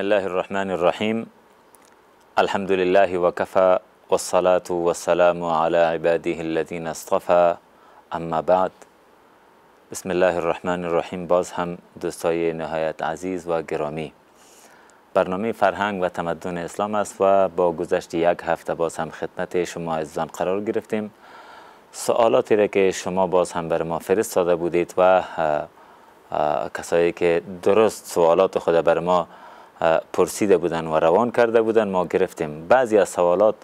بسم الله الرحمن الرحیم الحمد لله وكفى والصلاة والسلام على عباده الذين اصطفى اما بعد بسم الله الرحمن الرحیم باز هم دوستای نهایت عزیز و گرامی برنامه فرهنگ و تمدن اسلام است و با گذشت یک هفته باز هم خدمت شما عزیزان قرار گرفتیم سوالاتی را که شما باز هم بر ما فرستاده بودید و کسایی که درست سوالات خود بر ما پرسیده بودن و روان کرده بودن ما گرفتیم بعضی از سوالات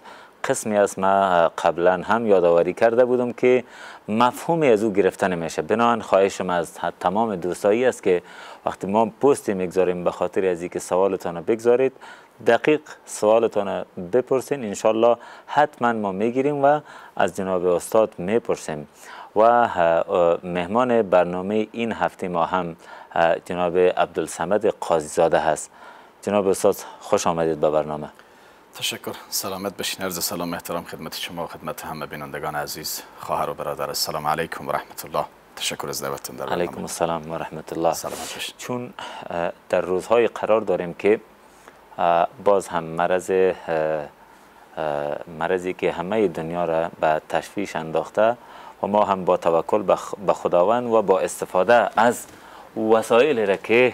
قسمی از ما قبلا هم یادآوری کرده بودم که مفهومی از او گرفته میشه بنابراین خواهشم از تمام دوستایی است که وقتی ما پوستی میگذاریم به خاطر از اینکه سوالتان بگذارید دقیق سوالتان بپرسین انشالله حتما ما میگیریم و از جناب استاد میپرسیم و مهمان برنامه این هفته ما هم جناب عبدالسمد قاضیزاده هست جناب استاد خوش آمدید به برنامه تشکر سلامت بشین عرض سلام احترام خدمت شما و خدمت همه بینندگان عزیز خواهر و برادر السلام علیکم و رحمت الله تشکر از دعوتتون در علیکم السلام و رحمت الله سلامت چون در روزهای قرار داریم که باز هم مرض مرضی که همه دنیا را به تشویش انداخته و ما هم با توکل به خداوند و با استفاده از وسایلی را که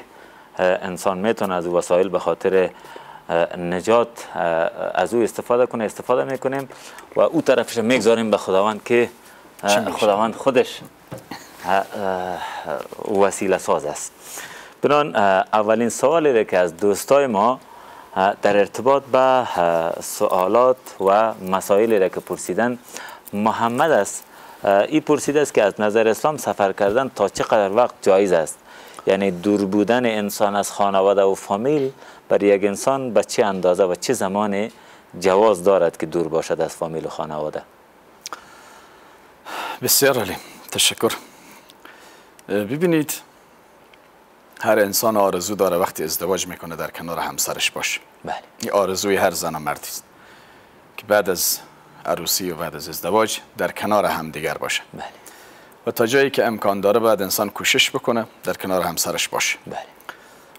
انسان میتونه از وسایل به خاطر نجات از او استفاده کنه استفاده میکنیم و او طرفش میگذاریم به خداوند که خداوند خودش وسیله ساز است اولین سوالی که از دوستای ما در ارتباط به سوالات و مسائلی را که پرسیدن محمد است این پرسیده است که از نظر اسلام سفر کردن تا چقدر وقت جایز است یعنی دور بودن انسان از خانواده و فامیل بر یک انسان به چه اندازه و چه زمانی جواز دارد که دور باشد از فامیل و خانواده بسیار علی تشکر ببینید هر انسان آرزو داره وقتی ازدواج میکنه در کنار همسرش باشه بله این آرزوی هر زن و مردی است که بعد از عروسی و بعد از ازدواج در کنار همدیگر باشه بله و تا جایی که امکان داره باید انسان کوشش بکنه در کنار همسرش باشه بله.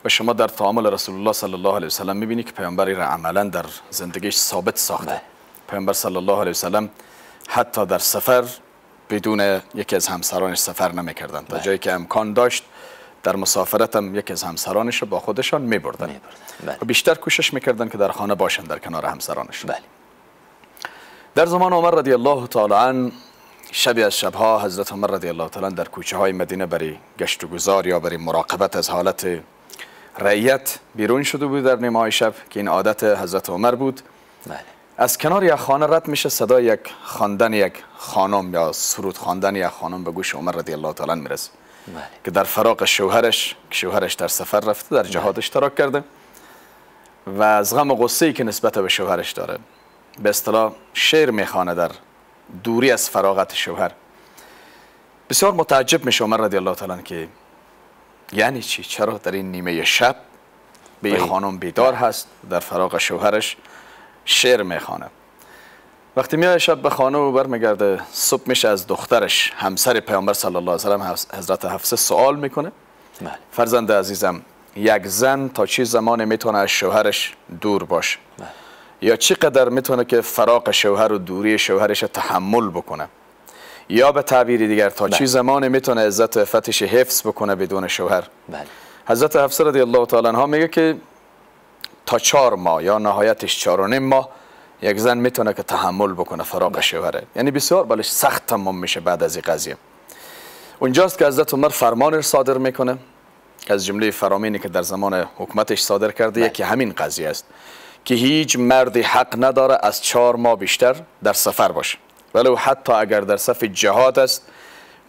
و شما در تعامل رسول الله صلی الله علیه وسلم می‌بینی که پیامبری را عملا در زندگیش ثابت ساخته بله. پیامبر صلی الله علیه وسلم حتی در سفر بدون یکی از همسرانش سفر نمیکردن تا بله. جایی که امکان داشت در مسافرت هم یکی از همسرانش رو با خودشان می‌بردند می بله. و بیشتر کوشش میکردن که در خانه باشن در کنار همسرانش بله. در زمان عمر رضی الله تعالی عنه شبی از شبها حضرت عمر رضی الله تعالی در کوچه های مدینه برای گشت و گذار یا برای مراقبت از حالت رعیت بیرون شده بود در نیمه شب که این عادت حضرت عمر بود بله. از کنار یک خانه رد میشه صدای یک خواندن یک خانم یا سرود خواندن یک خانم به گوش عمر رضی الله تعالی میرسه بله. که در فراق شوهرش که شوهرش در سفر رفته در جهاد بله. اشتراک کرده و از غم و غصه ای که نسبت به شوهرش داره به اصطلاح شعر میخوانه در دوری از فراغت شوهر بسیار متعجب میشه عمر رضی الله تعالی که یعنی چی چرا در این نیمه شب به بله. خانم بیدار هست در فراغ شوهرش شعر میخوانه وقتی میای شب به خانه و برمیگرده صبح میشه از دخترش همسر پیامبر صلی الله علیه و حضرت حفصه سوال میکنه بله. فرزند عزیزم یک زن تا چه زمان میتونه از شوهرش دور باشه بله. یا چقدر میتونه که فراق شوهر و دوری شوهرش تحمل بکنه یا به تعبیری دیگر تا بله. چی زمان میتونه عزت و عفتش حفظ بکنه بدون شوهر بله. حضرت حفصه رضی الله تعالی عنها میگه که تا چهار ماه یا نهایتش چهار و نیم ماه یک زن میتونه که تحمل بکنه فراق بله. شوهره یعنی بسیار بالش سخت تمام میشه بعد از این قضیه اونجاست که حضرت عمر فرمان صادر میکنه از جمله فرامینی که در زمان حکمتش صادر کرده بله. یکی همین قضیه است که هیچ مردی حق نداره از چهار ماه بیشتر در سفر باشه ولو حتی اگر در صف جهاد است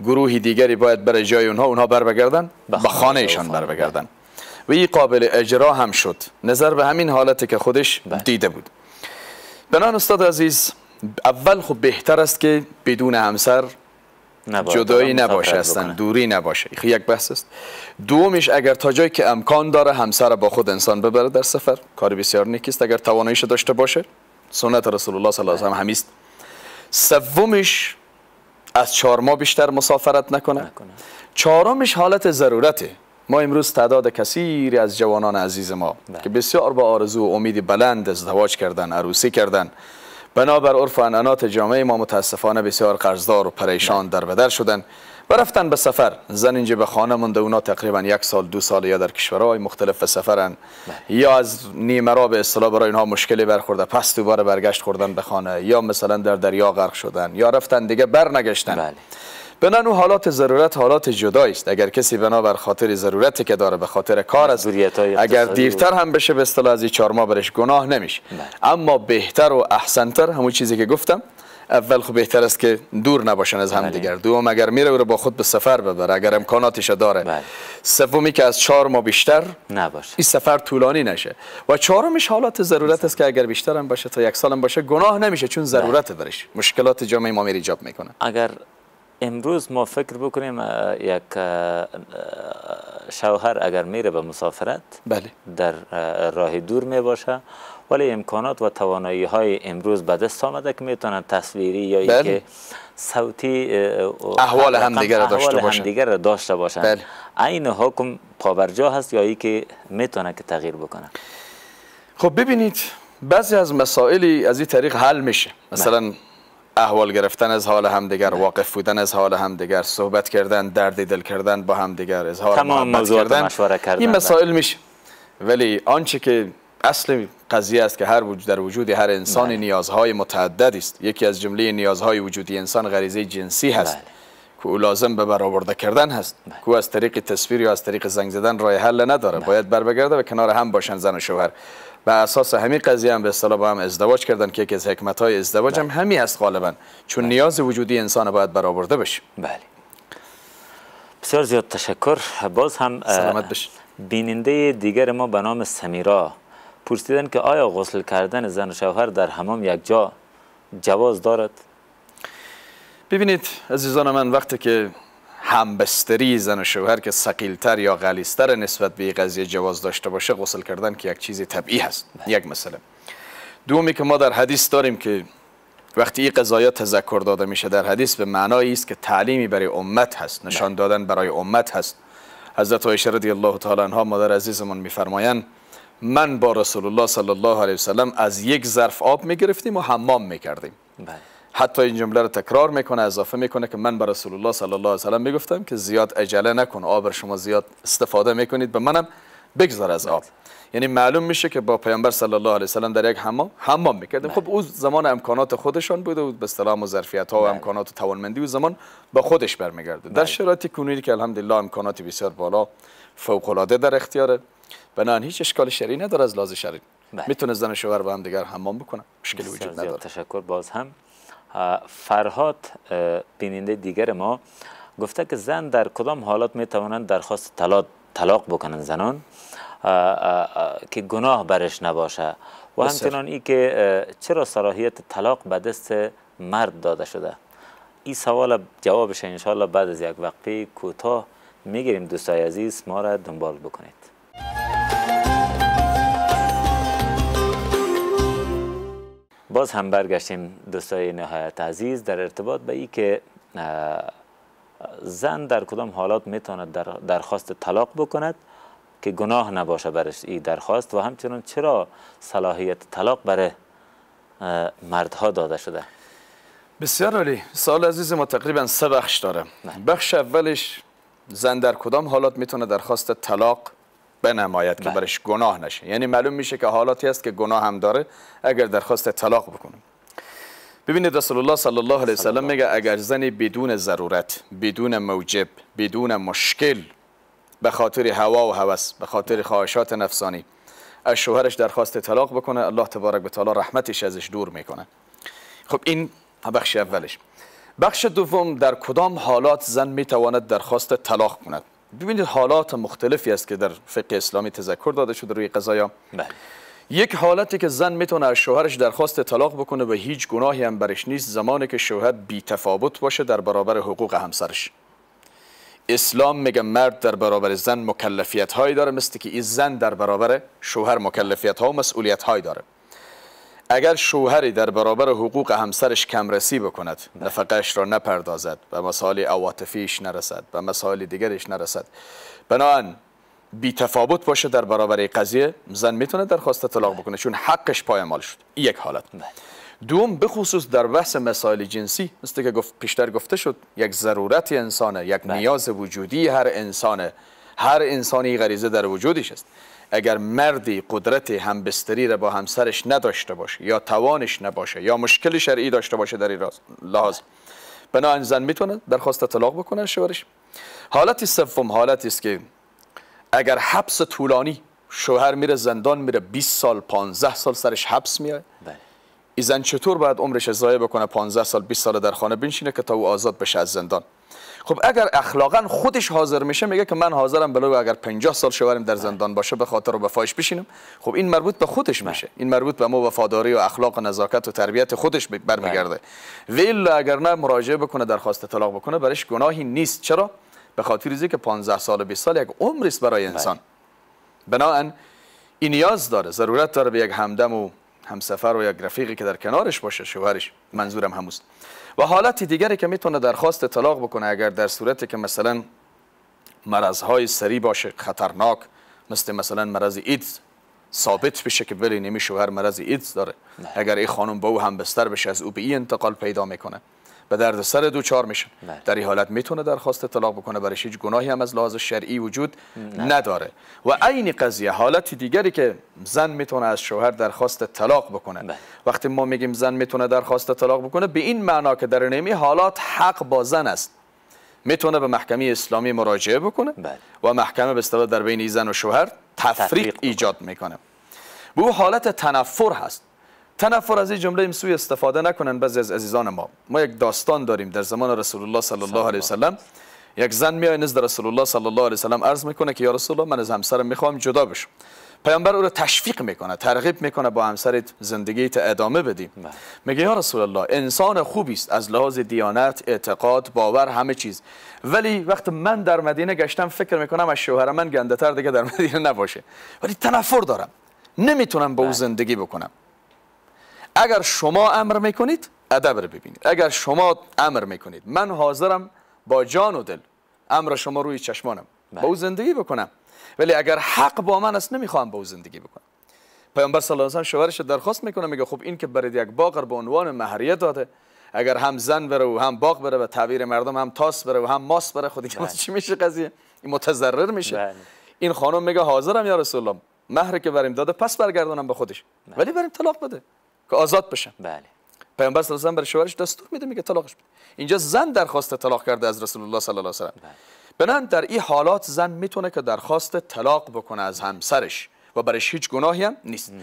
گروه دیگری باید برای جای اونها اونها بر بگردن به خانه ایشان بر بگردن و این قابل اجرا هم شد نظر به همین حالتی که خودش بله. دیده بود بنان استاد عزیز اول خب بهتر است که بدون همسر جدایی نباشه هستن دوری نباشه یک بحث است دومش اگر تا جایی که امکان داره همسر با خود انسان ببره در سفر کار بسیار نیکیست اگر توانایش داشته باشه سنت رسول الله صلی الله علیه و همیست سومش از چهار ماه بیشتر مسافرت نکنه, چهارمش حالت ضرورته ما امروز تعداد کثیری از جوانان عزیز ما بله. که بسیار با آرزو و امید بلند ازدواج کردن عروسی کردن بنابر عرف و جامعه ما متاسفانه بسیار قرضدار و پریشان در بدر شدن و رفتن به سفر زن اینجا به خانه مونده اونا تقریبا یک سال دو سال یا در کشورهای مختلف به سفرن یا از نیمه را به اصطلاح برای اینها مشکلی برخورده پس دوباره برگشت خوردن به خانه یا مثلا در دریا غرق شدن یا رفتن دیگه برنگشتن بله. بنان حالات ضرورت حالات جدا است اگر کسی بنا بر خاطر ضرورتی که داره به خاطر کار است اگر دیرتر هم بشه به اصطلاح از چهار ماه برش گناه نمیشه اما بهتر و احسنتر همون چیزی که گفتم اول خوب بهتر است که دور نباشن از هم بله. دیگر دوم اگر میره رو با خود به سفر ببره اگر امکاناتش داره بله. سومی که از چهار ماه بیشتر نباشه این سفر طولانی نشه و چهارمش حالات ضرورت است که اگر بیشتر هم باشه تا یک سال هم باشه گناه نمیشه چون ضرورت برش مشکلات جامعه ما میری جاب میکنه اگر امروز ما فکر بکنیم یک شوهر اگر میره به مسافرت بله. در راه دور می باشه ولی امکانات و توانایی های امروز به دست آمده که میتونن تصویری یا بله. که صوتی احوال همدیگر داشته باشن همدیگر بله. باشن این حکم پابرجا هست یا ای که میتونه که تغییر بکنه خب ببینید بعضی از مسائلی از این طریق حل میشه مثلا بله. احوال گرفتن از حال همدیگر بله. واقف بودن از حال همدیگر صحبت کردن درد دل کردن با همدیگر اظهار محبت کردن. این بله. مسائل میشه ولی آنچه که اصل قضیه است که هر وجود در وجود هر انسان بله. نیازهای متعدد است یکی از جمله نیازهای وجودی انسان غریزه جنسی هست که او لازم به برآورده کردن هست بله. که از طریق تصویر یا از طریق زنگ زدن راه حل نداره باید بر بگرده و کنار هم باشن زن و شوهر به اساس همین قضیه هم به اصطلاح با هم ازدواج کردن که یکی از حکمت های ازدواج هم بله. همین است غالبا چون بله. نیاز وجودی انسان باید برآورده بشه بله بسیار زیاد تشکر باز هم سلامت بشه بیننده دیگر ما به نام سمیرا پرسیدن که آیا غسل کردن زن و شوهر در حمام یک جا جواز دارد ببینید عزیزان من وقتی که همبستری زن و شوهر که سقیلتر یا غلیستر نسبت به قضیه جواز داشته باشه غسل کردن که یک چیز طبیعی هست یک مثلا دومی که ما در حدیث داریم که وقتی این قضایا تذکر داده میشه در حدیث به معنایی است که تعلیمی برای امت هست نشان دادن برای امت هست حضرت عایشه رضی الله تعالی عنها مادر عزیزمون میفرمایند من با رسول الله صلی الله علیه و از یک ظرف آب میگرفتیم و حمام میکردیم بله. حتی این جمله رو تکرار میکنه اضافه میکنه که من به رسول الله صلی الله علیه و میگفتم که زیاد عجله نکن آب شما زیاد استفاده میکنید به منم بگذار از آب یعنی معلوم میشه که با پیامبر صلی الله علیه و در یک حمام حمام میکردیم بله. خب او زمان امکانات خودشان بوده بود به سلام و ظرفیت ها و امکانات و توانمندی و زمان به خودش برمیگرده در بله. شرایطی کنونی که الحمدلله امکانات بسیار بالا فوق العاده در اختیاره بنان هیچ اشکال شری نداره از لازم شری بله. میتونه زن شوهر با هم دیگر حمام بکنه مشکلی وجود نداره تشکر باز هم فرهاد بیننده دیگر ما گفته که زن در کدام حالات می توانند درخواست طلاق بکنند زنان که گناه برش نباشه و همچنان این که چرا صلاحیت طلاق به دست مرد داده شده این سوال جوابش انشاءالله بعد از یک وقفه کوتاه میگیریم دوستای عزیز ما را دنبال بکنید باز هم برگشتیم دوستای نهایت عزیز در ارتباط به این که زن در کدام حالات میتواند درخواست طلاق بکند که گناه نباشه برش این درخواست و همچنان چرا صلاحیت طلاق برای مردها داده شده بسیار عالی سال عزیز ما تقریبا سه بخش داره بله. بخش اولش زن در کدام حالات میتونه درخواست طلاق بنماید که بله. برش گناه نشه یعنی معلوم میشه که حالاتی هست که گناه هم داره اگر درخواست طلاق بکنه ببینید رسول الله صلی الله علیه وسلم میگه اگر زنی بدون ضرورت بدون موجب بدون مشکل به خاطر هوا و هوس به خاطر خواهشات نفسانی از شوهرش درخواست طلاق بکنه الله تبارک و تعالی رحمتش ازش دور میکنه خب این بخش اولش بخش دوم در کدام حالات زن میتواند درخواست طلاق کند ببینید حالات مختلفی است که در فقه اسلامی تذکر داده شده روی قضایا بله. یک حالتی که زن میتونه از شوهرش درخواست طلاق بکنه و هیچ گناهی هم برش نیست زمانی که شوهر بی تفاوت باشه در برابر حقوق همسرش اسلام میگه مرد در برابر زن مکلفیت هایی داره مثل که این زن در برابر شوهر مکلفیت ها و مسئولیت داره اگر شوهری در برابر حقوق همسرش کمرسی بکند نفقهش را نپردازد و مسائل عواطفیش نرسد و مسائل دیگرش نرسد بنابراین بی تفاوت باشه در برابر قضیه زن میتونه درخواست طلاق بکنه چون حقش پایمال شد یک حالت دوم بخصوص در بحث مسائل جنسی مثل که گفت پیشتر گفته شد یک ضرورت انسانه یک نیاز وجودی هر انسانه هر انسانی غریزه در وجودش است اگر مردی قدرت همبستری را با همسرش نداشته باشه یا توانش نباشه یا مشکل شرعی داشته باشه در این لحاظ بنابراین زن میتونه درخواست طلاق بکنه شوهرش حالت سوم حالتی است که اگر حبس طولانی شوهر میره زندان میره 20 سال 15 سال سرش حبس میاد بله. این زن چطور باید عمرش ضایع بکنه 15 سال 20 سال در خانه بنشینه که تا او آزاد بشه از زندان خب اگر اخلاقا خودش حاضر میشه میگه که من حاضرم بلو اگر 50 سال شوارم در بله. زندان باشه به خاطر وفایش بشینم خب این مربوط به خودش بله. میشه این مربوط به ما وفاداری و اخلاق و نزاکت و تربیت خودش برمیگرده بله. ویل اگر نه مراجعه بکنه درخواست طلاق بکنه برش گناهی نیست چرا به خاطر اینکه که 15 سال و 20 سال یک عمر است برای انسان بناهن این نیاز داره ضرورت داره به یک همدم و همسفر و یک رفیقی که در کنارش باشه شوهرش منظورم هموست و حالت دیگری که میتونه درخواست طلاق بکنه اگر در صورتی که مثلا مرضهای سری باشه خطرناک مثل مثلا مرض ایدز ثابت بشه که ولی بله، نمی شوهر مرض ایدز داره اگر این خانم با او هم بستر بشه از او به این انتقال پیدا میکنه به سر دو میشن میشه بله. در این حالت میتونه درخواست طلاق بکنه برایش هیچ گناهی هم از لحاظ شرعی وجود نداره و عین قضیه حالت دیگری که زن میتونه از شوهر درخواست طلاق بکنه بله. وقتی ما میگیم زن میتونه درخواست طلاق بکنه به این معنا که در نمی حالات حق با زن است میتونه به محکمه اسلامی مراجعه بکنه بله. و محکمه به در بین زن و شوهر تفریق ایجاد میکنه به حالت تنفر هست تنفر از این جمله این سوی استفاده نکنن بعضی از عزیزان ما ما یک داستان داریم در زمان رسول الله صلی الله علیه وسلم یک زن میای نزد رسول الله صلی الله علیه وسلم عرض میکنه که یا رسول الله من از همسرم میخوام جدا بشم پیامبر او را تشویق میکنه ترغیب میکنه با همسرت زندگیت ادامه بدیم بله. میگه یا رسول الله انسان خوبی است از لحاظ دیانت اعتقاد باور همه چیز ولی وقت من در مدینه گشتم فکر میکنم از شوهر من گندهتر دیگه در مدینه نباشه ولی تنفر دارم نمیتونم با او بله. زندگی بکنم اگر شما امر میکنید ادب رو ببینید اگر شما امر میکنید من حاضرم با جان و دل امر شما روی چشمانم بله. با او زندگی بکنم ولی اگر حق با من است نمیخوام با او زندگی بکنم پیامبر صلی الله علیه و شوهرش درخواست میکنه میگه خب این که برید یک باقر به عنوان مهریه داده اگر هم زن بره و هم باغ بره و تعبیر مردم هم تاس بره و هم ماس بره که خب بله. چی میشه قضیه این متضرر میشه بله. این خانم میگه حاضرم یا رسول الله مهر که بریم داده پس برگردونم به خودش ولی بریم طلاق بده که آزاد بشن بله پیامبر صلی الله علیه و برای شوهرش دستور میده میگه طلاقش بده اینجا زن درخواست طلاق کرده از رسول الله صلی الله علیه و بله. بنان در این حالات زن میتونه که درخواست طلاق بکنه از همسرش و برش هیچ گناهی هم نیست,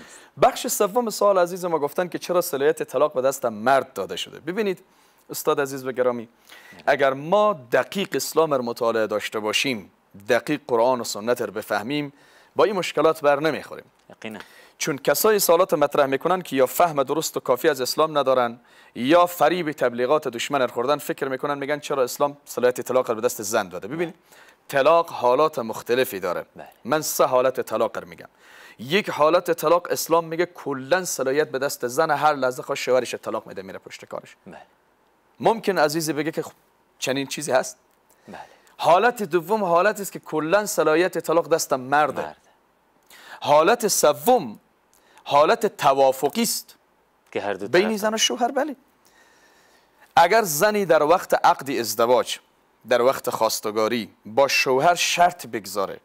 بخش سوم سوال عزیز ما گفتن که چرا صلاحیت طلاق به دست مرد داده شده ببینید استاد عزیز و گرامی بله. اگر ما دقیق اسلام رو مطالعه داشته باشیم دقیق قرآن و سنت رو بفهمیم با این مشکلات بر نمیخوریم یقینا چون کسایی سالات مطرح میکنن که یا فهم درست و کافی از اسلام ندارن یا فریب تبلیغات دشمن خوردن فکر میکنن میگن چرا اسلام صلاحیت طلاق رو به دست زن داده ببینید بله. طلاق حالات مختلفی داره بله. من سه حالت طلاق رو میگم یک حالت طلاق اسلام میگه کلا صلاحیت به دست زن هر لحظه خواست شوهرش طلاق میده میره پشت کارش بله. ممکن عزیزی بگه که خب چنین چیزی هست حالت دوم حالت است که کلا صلاحیت طلاق دست مرده. حالت سوم حالت توافقی است که هر دو بین زن و شوهر بله اگر زنی در وقت عقد ازدواج در وقت خواستگاری با شوهر شرط بگذاره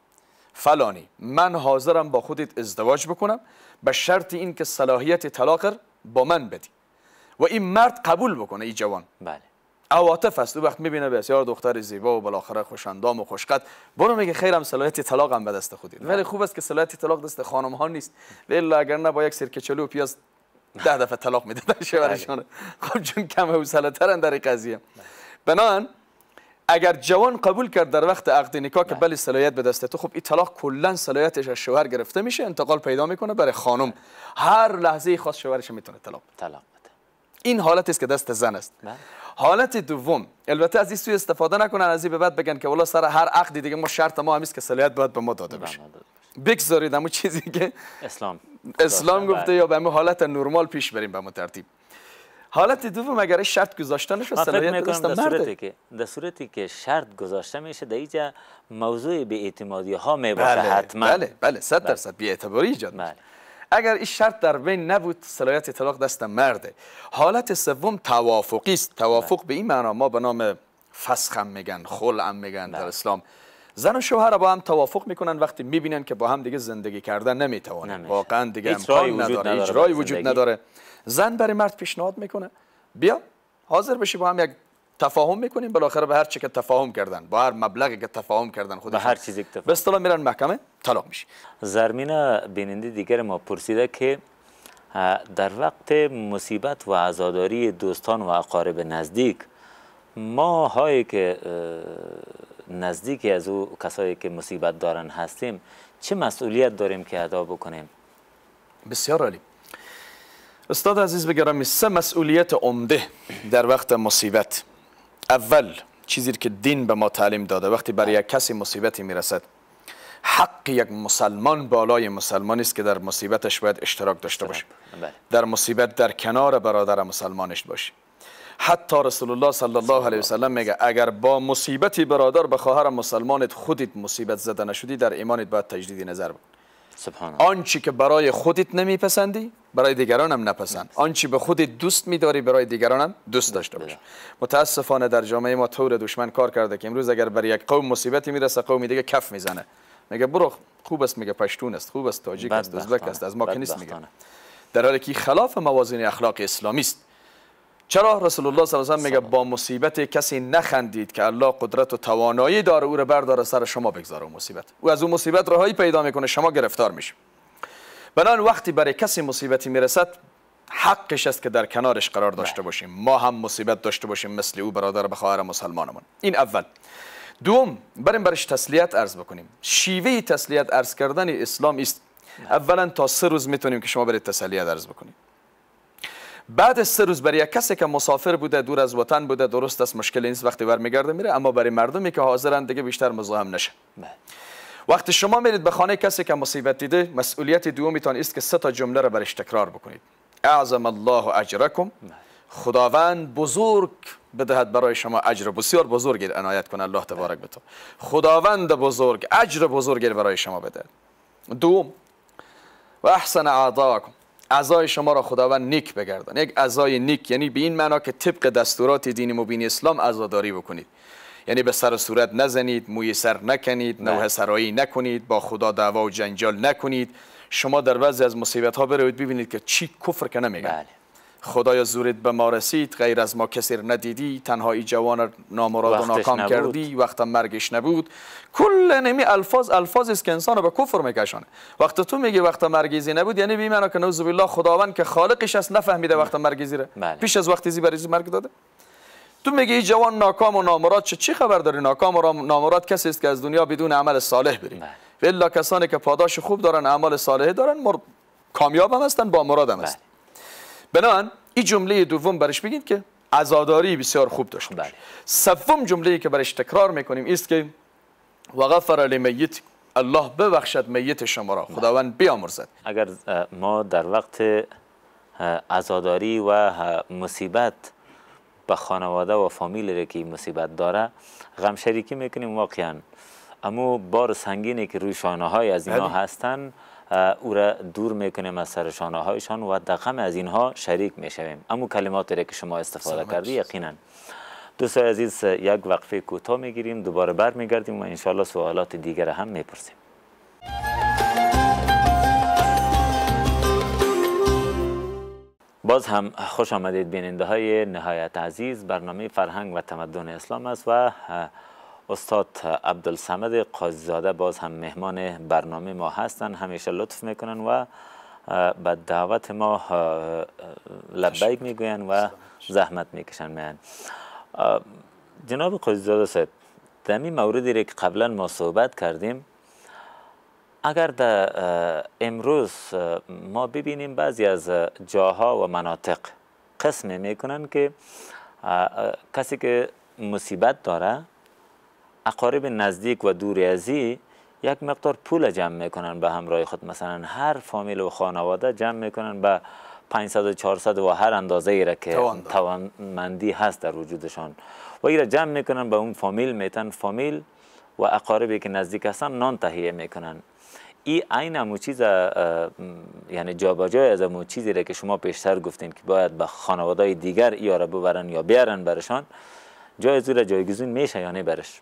فلانی من حاضرم با خودت ازدواج بکنم به شرط اینکه صلاحیت طلاق با من بدی و این مرد قبول بکنه این جوان بله عواطف است او وقت میبینه بسیار دختر زیبا و بالاخره خوشندام و خوشقد بونو برو میگه خیرم صلاحیت طلاق هم به دست خودید ولی خوب است که صلاحیت طلاق دست خانم ها نیست الا اگر نه با یک سرکچلو و پیاز ده دفعه طلاق میدادن شوهرشان بله. خب چون کم حوصله ترن در قضیه بنان اگر جوان قبول کرد در وقت عقد نکاح که بلی بله صلاحیت به دست تو خب این طلاق کلا صلاحیتش از شوهر گرفته میشه انتقال پیدا میکنه برای خانم بله. هر لحظه خاص شوهرش میتونه طلاق طلاق این حالت است که دست زن است حالت دوم البته از این سوی استفاده نکنن از این به بعد بگن که والا سر هر عقدی دیگه ما شرط ما همیست که صلاحیت باید به ما داده بشه بگذارید اما چیزی که اسلام اسلام بله. گفته یا به ما حالت نرمال پیش بریم به ترتیب حالت دوم اگر شرط گذاشتنش صلاحیت دست مرده که در صورتی که شرط گذاشته میشه در اینجا موضوع به اعتمادی ها می بله، حتما بله بله 100 بله. درصد بی اعتباری ایجاد اگر این شرط در بین نبود صلاحیت اطلاق دست مرده حالت سوم توافقی است توافق به این معنا ما به نام فسخم میگن خلعم میگن در بله. اسلام زن و شوهر با هم توافق میکنن وقتی میبینن که با هم دیگه زندگی کردن نمیتوانن واقعا دیگه امکانی نداره اجرای وجود نداره زن برای مرد پیشنهاد میکنه بیا حاضر بشی با هم یک تفاهم میکنیم بالاخره به هر چی که تفاهم کردن با هر مبلغی که تفاهم کردن خودش به هر چیزی که به اصطلاح میرن محکمه طلاق میشه زرمینا بیننده دیگر ما پرسیده که در وقت مصیبت و عزاداری دوستان و اقارب نزدیک ما هایی که نزدیکی از او کسایی که مصیبت دارن هستیم چه مسئولیت داریم که ادا بکنیم بسیار عالی استاد عزیز بگرامی سه مسئولیت عمده در وقت مصیبت اول چیزی که دین به ما تعلیم داده وقتی برای یک کسی مصیبتی میرسد حق یک مسلمان بالای مسلمان است که در مصیبتش باید اشتراک داشته باشه بله. بله. در مصیبت در کنار برادر مسلمانش باشه حتی رسول الله صلی الله علیه وسلم میگه اگر با مصیبتی برادر به خواهر مسلمانت خودت مصیبت زده نشدی در ایمانت باید تجدید نظر بود آنچه که برای خودت نمیپسندی برای دیگران هم نپسند آنچه به خودت دوست میداری برای دیگران هم دوست داشته باش متاسفانه در جامعه ما طور دشمن کار کرده که امروز اگر برای یک قوم مصیبتی میرسه قوم دیگه کف میزنه میگه برو خوب است میگه پشتون است خوب است تاجیک است ازبک است از ما که نیست میگه در حالی که خلاف موازین اخلاق اسلامی است چرا رسول الله صلی الله علیه و میگه با مصیبت کسی نخندید که الله قدرت و توانایی داره او رو برداره سر شما بگذاره و مصیبت او از اون مصیبت راهی پیدا میکنه شما گرفتار میشه بنان وقتی برای کسی مصیبتی میرسد حقش است که در کنارش قرار بله. داشته باشیم ما هم مصیبت داشته باشیم مثل او برادر به خواهر مسلمانمون این اول دوم بریم برش تسلیت عرض بکنیم شیوه تسلیت عرض کردن اسلام است بله. اولا تا سه روز میتونیم که شما برید تسلیت عرض بکنیم. بعد سه روز برای کسی که مسافر بوده دور از وطن بوده درست است مشکل نیست وقتی برمیگرده میره اما برای مردمی که حاضرن دیگه بیشتر مزاحم نشه وقتی شما میرید به خانه کسی که مصیبت دیده مسئولیت دومیتان است که سه تا جمله رو برش تکرار بکنید اعظم الله اجرکم خداوند بزرگ بدهد برای شما اجر بسیار بزرگی عنایت کنه الله تبارک بتو خداوند بزرگ اجر بزرگی برای شما بده دوم و احسن اعضاکم عزای شما را خداوند نیک بگردان یک عزای نیک یعنی به این معنا که طبق دستورات دین مبین اسلام عزاداری بکنید یعنی به سر و صورت نزنید موی سر نکنید نوه سرایی نکنید با خدا دعوا و جنجال نکنید شما در وضع از مصیبت ها بروید ببینید که چی کفر که نمیگن بله. خدایا زورت به ما رسید غیر از ما کسی ندیدی تنهایی جوان نامراد و ناکام کردی وقت مرگش نبود کل نمی الفاظ الفاظ است که انسان به کفر میکشانه وقت تو میگی وقت مرگیزی نبود یعنی بی که نوذ بالله خداوند که خالقش است نفهمیده وقت مرگیزی را بله. پیش از وقتی زی مرگ داده تو میگی ای جوان ناکام و نامراد چه چی خبر داری ناکام و نامراد کسی است که از دنیا بدون عمل صالح بری بله. کسانی که پاداش خوب دارن عمل صالح دارن مر... کامیاب هم هستن با مراد هم بله. هستن بنان این جمله دوم برش بگید که عزاداری بسیار خوب داشت. باشه سوم جمله که برش تکرار میکنیم است که وغفر میت لمیت الله ببخشد میت شما را خداوند بیامرزد اگر ما در وقت عزاداری و مصیبت به خانواده و فامیل را که مصیبت داره غم شریکی میکنیم واقعا اما بار سنگینی که روی شانه های از اینا یعنی؟ هستن او را دور میکنیم از سرشانه هایشان و دقم از اینها شریک میشویم اما کلمات را که شما استفاده کردی یقینا دوستای عزیز یک وقفه کوتاه میگیریم دوباره بر میگردیم و انشالله سوالات دیگر هم میپرسیم باز هم خوش آمدید بیننده های نهایت عزیز برنامه فرهنگ و تمدن اسلام است و استاد عبدالسمد قاضیزاده باز هم مهمان برنامه ما هستند همیشه لطف میکنن و به دعوت ما لبیک میگوین و زحمت میکشن میان جناب قاضیزاده صاحب در این موردی که قبلا ما صحبت کردیم اگر در امروز ما ببینیم بعضی از جاها و مناطق قسم میکنند که کسی که مصیبت داره اقارب نزدیک و دوری ازی یک مقدار پول جمع میکنن به همراه خود مثلا هر فامیل و خانواده جمع میکنن به 500 و 400 و هر اندازه ای را که توانمندی هست در وجودشان و ای را جمع میکنن به اون فامیل میتن فامیل و اقاربی که نزدیک هستن نان تهیه میکنن ای این امو چیز یعنی جای از امو چیزی را که شما پیشتر گفتین که باید به خانواده دیگر ای را ببرن یا بیارن برشان جای زور جایگزین میشه یا نه برش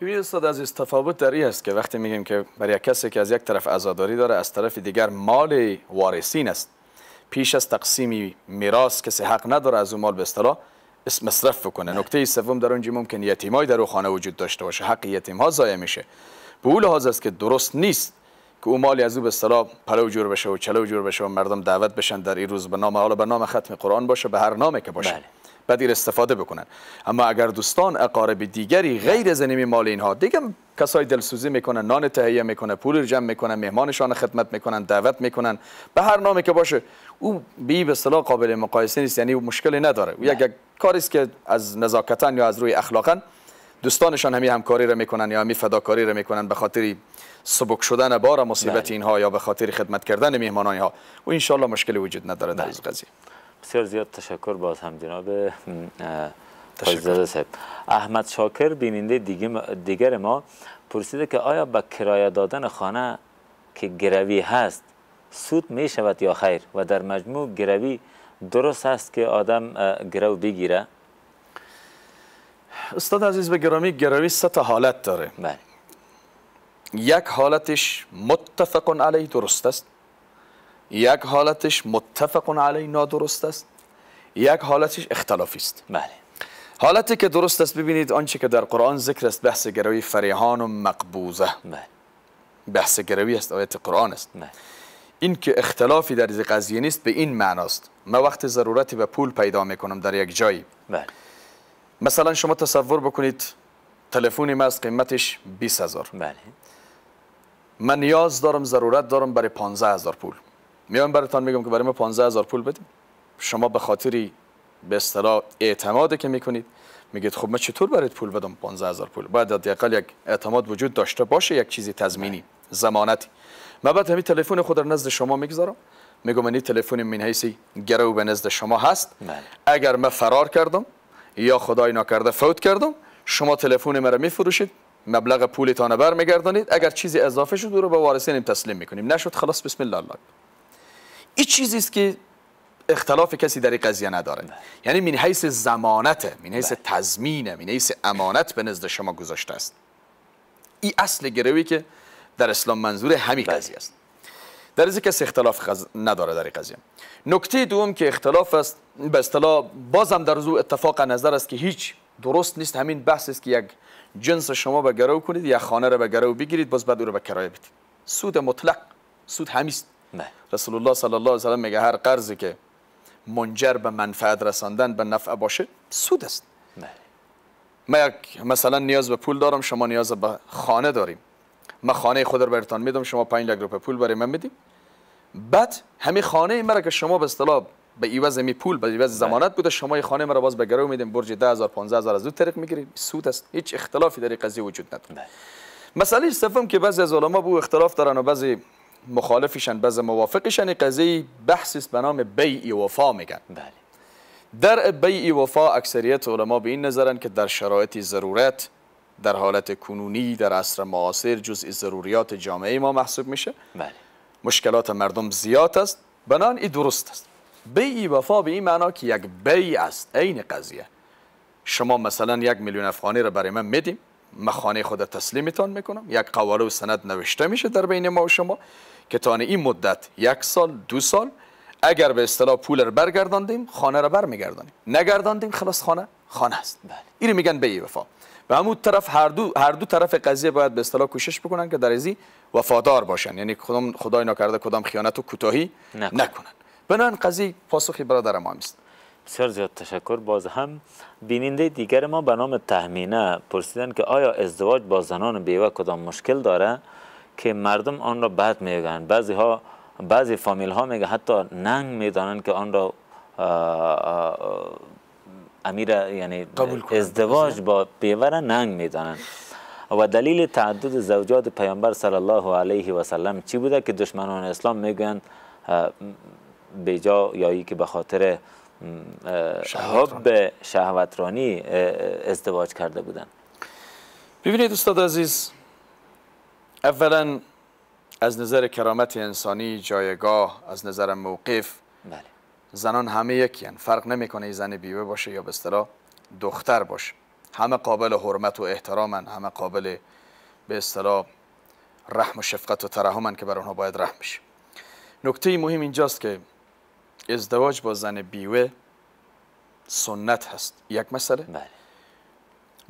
ببینید استاد از تفاوت در است که وقتی میگیم که برای کسی که از یک طرف ازاداری داره از طرف دیگر مال وارثین است پیش از تقسیم میراث کسی حق نداره از اون مال به اصطلاح اسم مصرف کنه نکته سوم در اونجا ممکن یتیمای در او خانه وجود داشته باشه حق یتیم ها ضایع میشه به اول لحاظ است که درست نیست که اون مالی از او به اصطلاح پلو جور بشه و چلو جور بشه و مردم دعوت بشن در این روز به نام حالا به نام ختم قرآن باشه به هر نامه که باشه بله. بدیر استفاده بکنن اما اگر دوستان اقارب دیگری غیر نمی مال اینها دیگه کسای دلسوزی میکنن نان تهیه میکنه پول جمع میکنن مهمانشان خدمت میکنن دعوت میکنن به هر نامی که باشه او بی به صلاح قابل مقایسه نیست یعنی مشکلی نداره او یک کاری است که از نزاکتا یا از روی اخلاقا دوستانشان همی همکاری را میکنن یا همی فداکاری را میکنن به خاطر سبک شدن بار مصیبت بله. اینها یا به خاطر خدمت کردن مهمانان ها و ان مشکلی وجود نداره در بله. این قضیه بسیار زیاد تشکر باز هم جناب فایزاده صاحب احمد شاکر بیننده دیگر ما پرسیده که آیا با کرایه دادن خانه که گروی هست سود می شود یا خیر و در مجموع گروی درست است که آدم گرو بگیره استاد عزیز به گرامی گروی سه حالت داره بله یک حالتش متفق علیه درست است یک حالتش متفق علی نادرست است یک حالتش اختلافی است بله حالتی که درست است ببینید آنچه که در قرآن ذکر است بحث گروی فریحان و مقبوزه بله. بحث گروی است آیت قرآن است نه. بله. این که اختلافی در این قضیه نیست به این معناست ما وقت ضرورتی به پول پیدا میکنم در یک جایی بله مثلا شما تصور بکنید تلفنی ما از قیمتش 20 هزار بله من نیاز دارم ضرورت دارم برای 15 هزار پول میان براتان میگم که برای ما 15 هزار پول بدیم شما به خاطری به اصطلاح اعتمادی که میکنید میگید خب من چطور برات پول بدم 15 هزار پول باید حداقل یک اعتماد وجود داشته باشه یک چیزی تضمینی زمانتی من بعد همین تلفن خود رو نزد شما میگذارم میگم این تلفن من گروه گرو به نزد شما هست بله. اگر من فرار کردم یا خدای ناکرده فوت کردم شما تلفن مرا میفروشید مبلغ پولتان برمیگردانید اگر چیزی اضافه شد رو به وارثینم تسلیم میکنیم نشد خلاص بسم الله الله این چیزی است که اختلاف کسی در این قضیه نداره یعنی من حیث زمانته من حیث تضمینه من حیث امانت به نزد شما گذاشته است این اصل گروی که در اسلام منظور همین بله. قضیه است در از کسی اختلاف نداره در این قضیه نکته دوم که اختلاف است به اصطلاح بازم در زو اتفاق نظر است که هیچ درست نیست همین بحث است که یک جنس شما به گرو کنید یا خانه را به گرو بگیرید باز بعد او را به کرایه بدید سود مطلق سود همیست رسول الله صلی الله علیه و میگه هر قرضی که منجر به منفعت رساندن به نفع باشه سود است نه. یک مثلا نیاز به پول دارم شما نیاز به خانه داریم ما خانه خود رو برتان میدم شما 5 لک روپه پول برای من میدیم بعد همین خانه مرا که شما به اصطلاح به ایواز می پول به ایواز ضمانت بوده شما این خانه مرا باز به گرو میدیم برج 10000 15000 از دو طریق میگیریم سود است هیچ اختلافی در این قضیه وجود نداره مسئله سوم که بعضی از علما بو اختلاف دارن و بعضی مخالفشن بعض موافقشن قضیه بحثی است به نام بیع وفا میگن بله در بیع وفا اکثریت علما به این نظرن که در شرایط ضرورت در حالت کنونی در عصر معاصر جزء ضروریات جامعه ما محسوب میشه بله مشکلات مردم زیاد است بنان این درست است بیع وفا به این معنا که یک بیع است عین قضیه شما مثلا یک میلیون افغانی را برای من میدیم مخانه خود تسلیمتان میکنم یک قواره و سند نوشته میشه در بین ما و شما که تا این مدت یک سال دو سال اگر به اصطلاح پول رو برگرداندیم خانه رو برمیگردانیم نگرداندیم خلاص خانه خانه است بله. اینو میگن به وفا و همون طرف هر دو هر دو طرف قضیه باید به اصطلاح کوشش بکنن که در ازی وفادار باشن یعنی خودم خدای ناکرده کدام خیانت و کوتاهی نکنن بنان قضیه پاسخی برادر ما بسیار زیاد تشکر باز هم بیننده دیگر ما به نام تهمینه پرسیدن که آیا ازدواج با زنان بیوه کدام مشکل داره که مردم آن را بد میگن بعضی ها بعضی فامیل ها میگه حتی ننگ میدانند که آن را امیر یعنی ازدواج با بیوه را ننگ میدانند و دلیل تعدد زوجات پیامبر صلی الله علیه و سلم چی بوده که دشمنان اسلام میگن بیجا یا ای که به خاطر حب شهوترانی ازدواج کرده بودن ببینید استاد عزیز اولا از نظر کرامت انسانی جایگاه از نظر موقف بله. زنان همه یکی فرق نمیکنه زن بیوه باشه یا به دختر باشه همه قابل حرمت و احترامن همه قابل به اصطلاح رحم و شفقت و ترحمن که بر اونها باید رحم بشه نکته مهم اینجاست که ازدواج با زن بیوه سنت هست یک مسئله بله.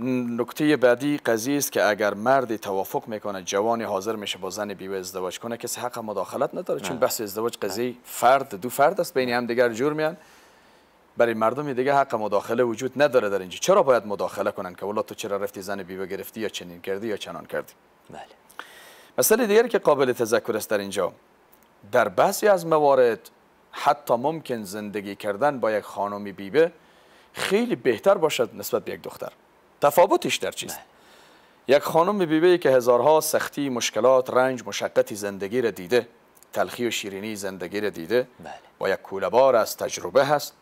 نکته بعدی قضیه است که اگر مردی توافق میکنه جوانی حاضر میشه با زن بیوه ازدواج کنه کسی حق مداخلت نداره چون بله. بحث ازدواج بله. قضیه فرد دو فرد است بین هم دیگر جور میان برای مردم دیگه حق مداخله وجود نداره در اینجا چرا باید مداخله کنن که ولات تو چرا رفتی زن بیوه گرفتی یا چنین کردی یا چنان کردی بله مسئله دیگری که قابل تذکر است در اینجا در بعضی از موارد حتی ممکن زندگی کردن با یک خانم بیبه خیلی بهتر باشد نسبت به یک دختر تفاوتش در چیست؟ یک خانم بیبه که هزارها سختی، مشکلات، رنج، مشقتی زندگی را دیده تلخی و شیرینی زندگی را دیده بله. با یک کولبار از تجربه هست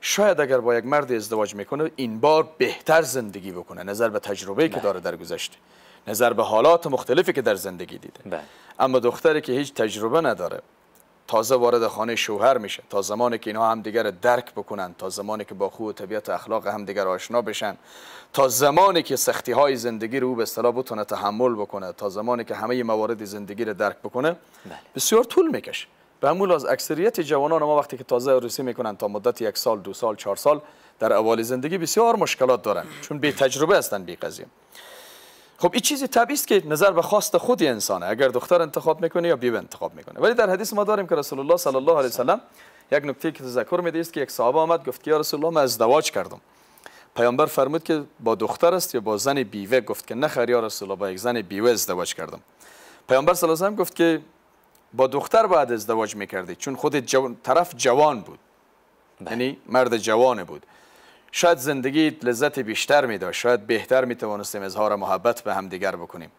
شاید اگر با یک مرد ازدواج میکنه این بار بهتر زندگی بکنه نظر به تجربه که بله. داره در گذشته نظر به حالات مختلفی که در زندگی دیده بله. اما دختری که هیچ تجربه نداره تازه وارد خانه شوهر میشه تا زمانی که اینها همدیگر درک بکنن تا زمانی که با خود و طبیعت اخلاق همدیگر آشنا بشن تا زمانی که سختی های زندگی رو به اصطلاح بتونه تحمل بکنه تا زمانی که همه موارد زندگی رو درک بکنه بله. بسیار طول میکشه به همون از اکثریت جوانان ما وقتی که تازه عروسی میکنن تا مدت یک سال دو سال چهار سال در اول زندگی بسیار مشکلات دارن چون بی تجربه هستن بی قضیه خب این چیزی طبیعی است که نظر به خواست خود انسانه اگر دختر انتخاب میکنه یا بیوه انتخاب میکنه ولی در حدیث ما داریم که رسول الله صلی الله علیه و یک نکته که تذکر میده است که یک صحابه آمد گفت که یا رسول الله من ازدواج کردم پیامبر فرمود که با دختر است یا با زن بیوه گفت که نخیر یا رسول الله با یک زن بیوه ازدواج کردم پیامبر صلی الله علیه و گفت که با دختر بعد ازدواج میکردی چون خود طرف جوان بود بله. یعنی مرد جوان بود شاید زندگی لذت بیشتر می داشت شاید بهتر می توانستیم اظهار محبت به هم دیگر بکنیم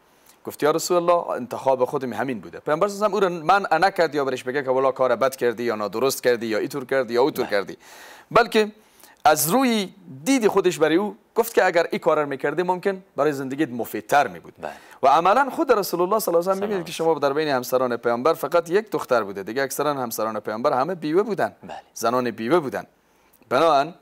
گفت یا رسول الله انتخاب خودم همین بوده پیامبر صلی او من انا کرد یا برش بگه که والا کار بد کردی یا نادرست کردی یا ایتور کردی یا اوتور کردی بلکه از روی دید خودش برای او گفت که اگر این کار میکردی ممکن برای زندگیت مفیدتر می بود بله. و عملا خود رسول الله صلی الله علیه و که شما در بین همسران پیامبر فقط یک دختر بوده دیگه اکثرا همسران پیامبر همه بیوه بودن بله. زنان بیوه بودن بنابراین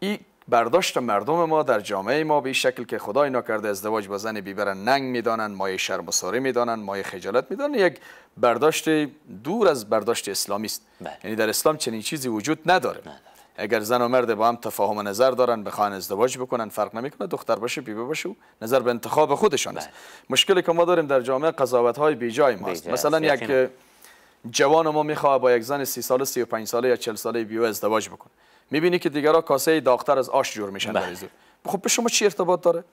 این برداشت مردم ما در جامعه ما به شکل که خدای کرده ازدواج با زن بیبر ننگ میدانن مایه شرم و ساری میدانن مایه خجالت میدانن یک برداشت دور از برداشت اسلامی است بله. یعنی در اسلام چنین چیزی وجود نداره اگر زن و مرد با هم تفاهم و نظر دارن بخوان ازدواج بکنن فرق نمیکنه دختر باشه بیبه باشه نظر به انتخاب خودشان است بله. مشکلی که ما داریم در جامعه قضاوت های بیجای ماست مثلا یک جوان ما میخواه با یک زن 30 ساله 35 ساله یا 40 ساله بیو ازدواج بکنه میبینی که دیگرها کاسه داغتر از آش جور میشن بله. خب به شما چی ارتباط داره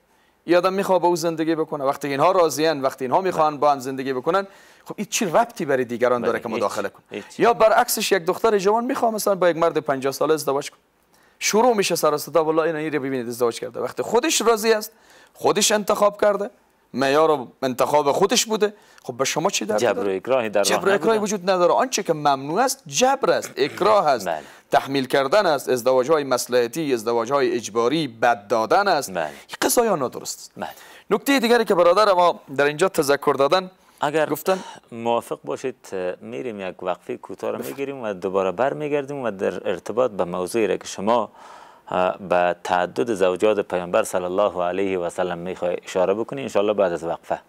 این آدم میخواد با او زندگی بکنه وقتی اینها راضین وقتی اینها میخوان با هم زندگی بکنن خب این چی ربطی برای دیگران داره بله، که مداخله کن یا برعکسش یک دختر جوان میخواد مثلا با یک مرد 50 ساله ازدواج کنه شروع میشه سر صدا والله این رو ببینید ازدواج کرده وقتی خودش راضی است خودش انتخاب کرده معیار انتخاب خودش بوده خب به شما چی در جبر و اکراهی در جبر و اکراهی وجود نداره آنچه که ممنوع است جبر است اکراه است بله. تحمیل کردن است ازدواج های مصلحتی ازدواج های اجباری بد دادن است بله. قضای نادرست است بله. نکته دیگری که برادر ما در اینجا تذکر دادن اگر گفتن موافق باشید میریم یک وقفه کوتاه میگیریم و دوباره برمیگردیم و در ارتباط به موضوعی را که شما به تعدد زوجات پیامبر صلی الله علیه و سلم میخوای اشاره بکنی انشالله بعد از وقفه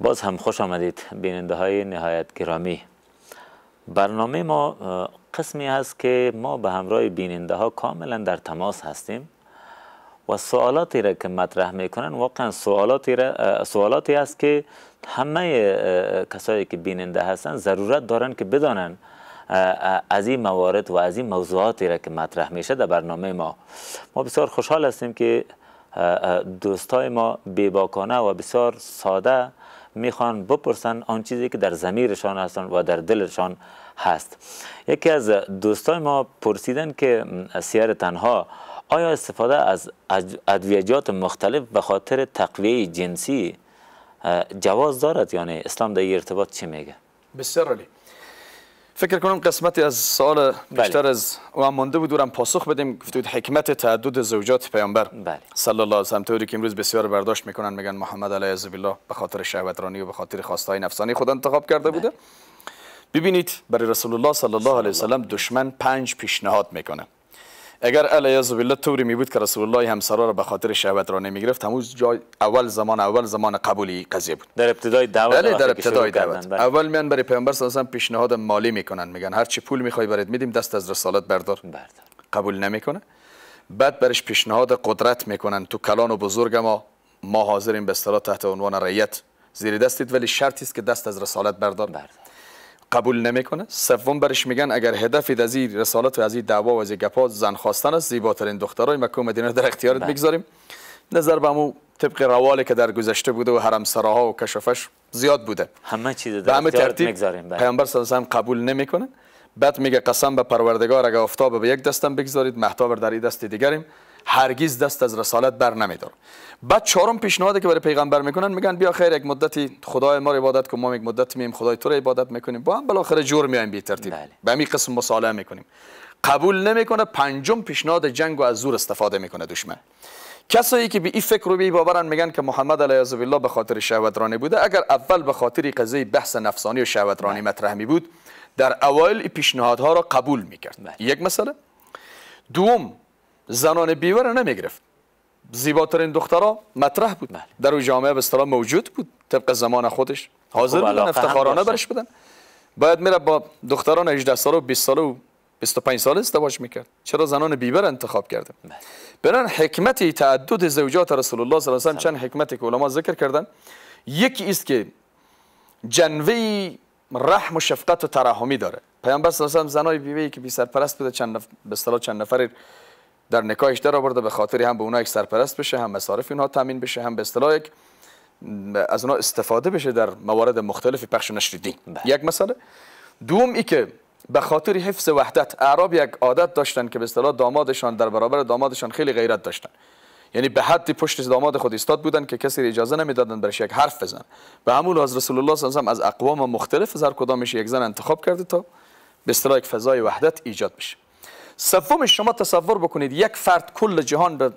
باز هم خوش آمدید بیننده های نهایت گرامی برنامه ما قسمی هست که ما به همراه بیننده ها کاملا در تماس هستیم و سوالاتی را که مطرح میکنن واقعا سوالاتی, را سوالاتی است که همه کسایی که بیننده هستن ضرورت دارن که بدانن از این موارد و از این موضوعاتی را که مطرح میشه در برنامه ما ما بسیار خوشحال هستیم که دوستای ما بیباکانه و بسیار ساده میخوان بپرسن آن چیزی که در زمیرشان هستن و در دلشان هست یکی از دوستای ما پرسیدن که سیر تنها آیا استفاده از ادویجات مختلف به خاطر تقویه جنسی جواز دارد یعنی اسلام در ارتباط چه میگه بسیار رالی فکر کنم قسمتی از سال بله. بیشتر از اون مانده بود دورم پاسخ بدیم گفتید حکمت تعدد زوجات پیامبر بله. صلی الله علیه و طوری که امروز بسیار برداشت میکنن میگن محمد علیه و بالله به خاطر شهوت رانی و به خاطر های نفسانی خود انتخاب کرده بوده بله. ببینید برای رسول الله صلی الله علیه و دشمن پنج پیشنهاد میکنه اگر علی بالله طوری می بود که رسول الله هم را به خاطر شهوت را نمی گرفت هموز جای اول زمان اول زمان قبولی قضیه بود در ابتدای دعوت بله، در ابتدای دعوت بله. اول میان برای پیامبر صلی الله علیه پیشنهاد مالی میکنن میگن هر چی پول میخوای برات میدیم دست از رسالت بردار بردار قبول نمیکنه بعد برش پیشنهاد قدرت میکنن تو کلان و بزرگ ما ما حاضریم به تحت عنوان رعیت زیر دستید ولی شرطی است که دست از رسالت بردار بردار قبول نمیکنه سوم برش میگن اگر هدف از این رسالت و از این دعوا و از گپا زن خواستن است زیباترین دخترای مکه و مدینه در اختیارت بگذاریم بله. نظر به اون طبق روالی که در گذشته بوده و حرم سراها و کشفش زیاد بوده همه چیز در همه ترتیب میگذاریم بله. پیامبر صلی الله قبول نمیکنه بعد میگه قسم به پروردگار اگر افتاده به یک دستم بگذارید محتاب در این دست دیگریم هرگز دست از رسالت بر نمیدار بعد چهارم پیشنهادی که برای پیغمبر میکنن میگن بیا خیر یک مدتی خدای ما رو عبادت کن ما یک مدت میم خدای تو رو عبادت میکنیم با هم بالاخره جور میایم به ترتیب بله. به همین قسم مصالحه میکنیم قبول نمیکنه پنجم پیشنهاد جنگ و از زور استفاده میکنه دشمن کسایی که به این فکر رو بی باورن میگن که محمد علیه الله به خاطر رانی بوده اگر اول به خاطر قضیه بحث نفسانی و شهوترانی بله. مطرح می بود در اوایل پیشنهادها رو قبول میکرد بله. یک مسئله دوم زنان نمی گرفت زیباترین دخترها مطرح بود در جامعه به موجود بود طبق زمان خودش حاضر خب، بودن افتخارانه برش بودن باید میره با دختران 18 ساله و 20 سال و 25 ساله ازدواج میکرد چرا زنان بیبر انتخاب کرده بله. بران حکمت تعدد زوجات رسول الله صلی الله علیه و چند حکمت که علما ذکر کردن یکی است که جنوی رحم و شفقت و ترحمی داره پیامبر صلی الله علیه و زنای بیوه که بی سرپرست بوده چند نفر به چند نفر در نکاحش در آورده به خاطر هم به اونها یک سرپرست بشه هم مصارف اونها تامین بشه هم به اصطلاح از اونها استفاده بشه در موارد مختلف پخش و نشر دین بله. یک مسئله دوم ای که به خاطر حفظ وحدت اعراب یک عادت داشتن که به اصطلاح دامادشان در برابر دامادشان خیلی غیرت داشتن یعنی به حدی پشت داماد خود استاد بودن که کسی اجازه نمیدادن برش یک حرف بزن به همون از رسول الله صلی الله علیه از اقوام مختلف از کدامش یک زن انتخاب کرده تا به اصطلاح فضای وحدت ایجاد بشه سوم شما تصور بکنید یک فرد کل جهان به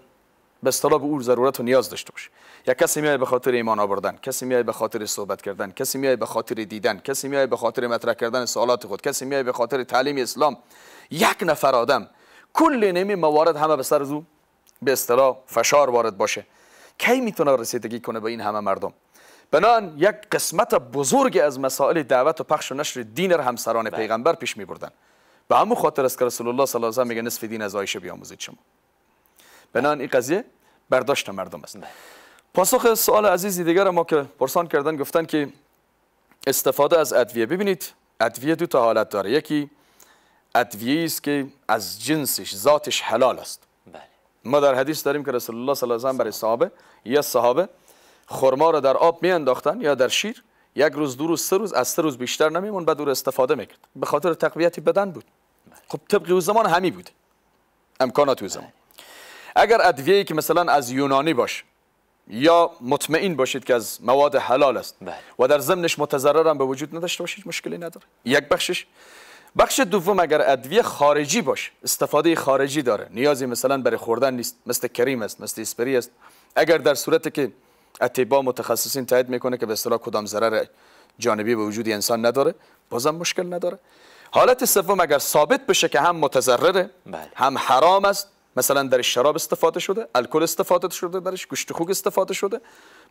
به اصطلاح ضرورت و نیاز داشته باشه یا کسی میای به خاطر ایمان آوردن کسی میای به خاطر صحبت کردن کسی میای به خاطر دیدن کسی میای به خاطر مطرح کردن سوالات خود کسی میای به خاطر تعلیم اسلام یک نفر آدم کل نمی موارد همه به سر او به اصطلاح فشار وارد باشه کی میتونه رسیدگی کنه به این همه مردم بنان یک قسمت بزرگ از مسائل دعوت و پخش و نشر دین را همسران بله. پیغمبر پیش میبردن به همو خاطر است که رسول الله صلی الله علیه و میگه نصف دین از عایشه بیاموزید شما بنان این قضیه برداشت مردم است بله. پاسخ سوال عزیزی دیگر ما که پرسان کردن گفتن که استفاده از ادویه ببینید ادویه دو تا حالت داره یکی ادویه است که از جنسش ذاتش حلال است بله. ما در حدیث داریم که رسول الله صلی الله علیه و برای صحابه یا صحابه خرما را در آب می انداختن یا در شیر یک روز دو روز سه روز از سه روز بیشتر نمیمون بعد او استفاده میکرد به خاطر تقویت بدن بود خب طبق او زمان همی بود امکانات او زمان اگر ادویه که مثلا از یونانی باشه یا مطمئن باشید که از مواد حلال است بله. و در ضمنش هم به وجود نداشته باشید مشکلی نداره یک بخشش بخش دوم اگر ادویه خارجی باشه استفاده خارجی داره نیازی مثلا برای خوردن نیست مثل کریم است مثل اسپری است اگر در صورت که اطباء متخصصین تایید میکنه که به اصطلاح کدام ضرر جانبی به وجود انسان نداره بازم مشکل نداره حالت سوم اگر ثابت بشه که هم متضرره بله. هم حرام است مثلا در شراب استفاده شده الکل استفاده شده درش گوشت خوک استفاده شده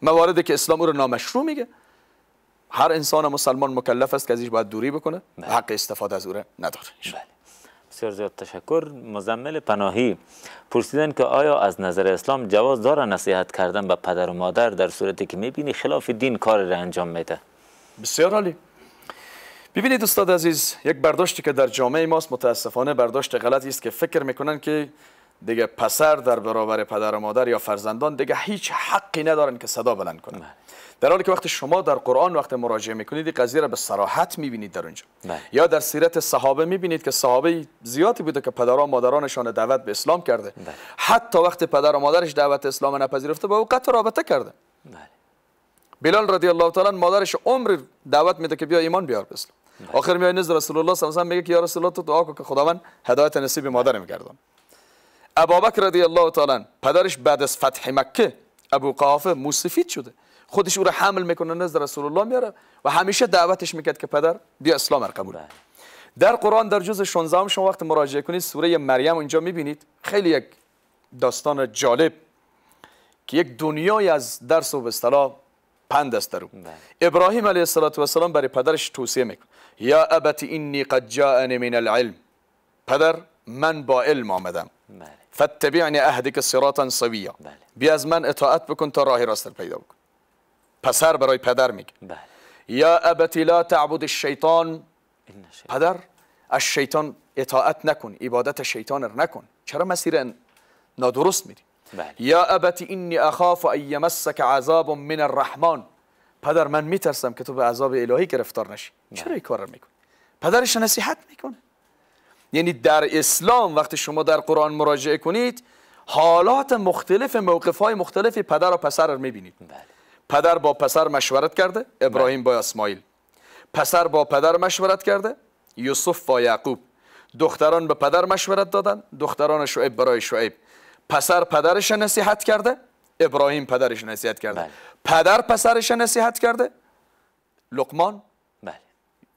مواردی که اسلام او رو نامشروع میگه هر انسان مسلمان مکلف است که ازش باید دوری بکنه بله. حق استفاده از او نداره بله. بسیار زیاد تشکر مزمل پناهی پرسیدن که آیا از نظر اسلام جواز داره نصیحت کردن به پدر و مادر در صورتی که میبینی خلاف دین کار را انجام میده بسیار عالی ببینید استاد عزیز یک برداشتی که در جامعه ماست متاسفانه برداشت غلطی است که فکر میکنن که دیگه پسر در برابر پدر و مادر یا فرزندان دیگه هیچ حقی ندارن که صدا بلند کنن نه بله. در حالی که وقتی شما در قرآن وقت مراجعه میکنید قضیه را به صراحت میبینید در اونجا بله. یا در سیرت صحابه میبینید که صحابه زیادی بوده که پدران مادرانشان دعوت به اسلام کرده بله. حتی وقتی پدر و مادرش دعوت اسلام نپذیرفته با او قطع رابطه کرده بلال رضی الله تعالی مادرش عمر دعوت میده که بیا ایمان بیار به اسلام آخر میای نزد رسول الله صلی الله علیه و میگه که یا رسول الله تو دعا کن که خداوند هدایت نصیب مادرم گردان ابوبکر رضی الله تعالی پدرش بعد از فتح مکه ابو قافه مصفید شده خودش او را حمل میکنه نزد رسول الله میاره و همیشه دعوتش میکرد که پدر بیا اسلام را قبول بله. در قرآن در جز 16 شما وقت مراجعه کنید سوره مریم اونجا میبینید خیلی یک داستان جالب که یک دنیای از درس و اصطلاح پند است درو بله. ابراهیم علیه السلام برای پدرش توصیه میکنه یا ابت اینی قد جاءنی من العلم پدر من با علم آمدم بله. فاتبعنی اهدک صراطا سویا بله. بیا از من اطاعت بکن تا راه راست پیدا بکن پسر برای پدر میگه یا ابت لا تعبد الشیطان پدر از شیطان اطاعت نکن عبادت شیطان را نکن چرا مسیر نادرست میری یا ابت اینی اخاف ان عذاب من الرحمن پدر من میترسم که تو به عذاب الهی گرفتار نشی چرا این کار میکنی پدرش نصیحت میکنه یعنی در اسلام وقتی شما در قرآن مراجعه کنید حالات مختلف موقف های مختلف پدر و پسر رو میبینید بله. پدر با پسر مشورت کرده ابراهیم بله. با اسماعیل پسر با پدر مشورت کرده یوسف با یعقوب دختران به پدر مشورت دادن دختران شعیب برای شعیب پسر پدرش نصیحت کرده ابراهیم پدرش نصیحت کرده بله. پدر پسرش نصیحت کرده لقمان بله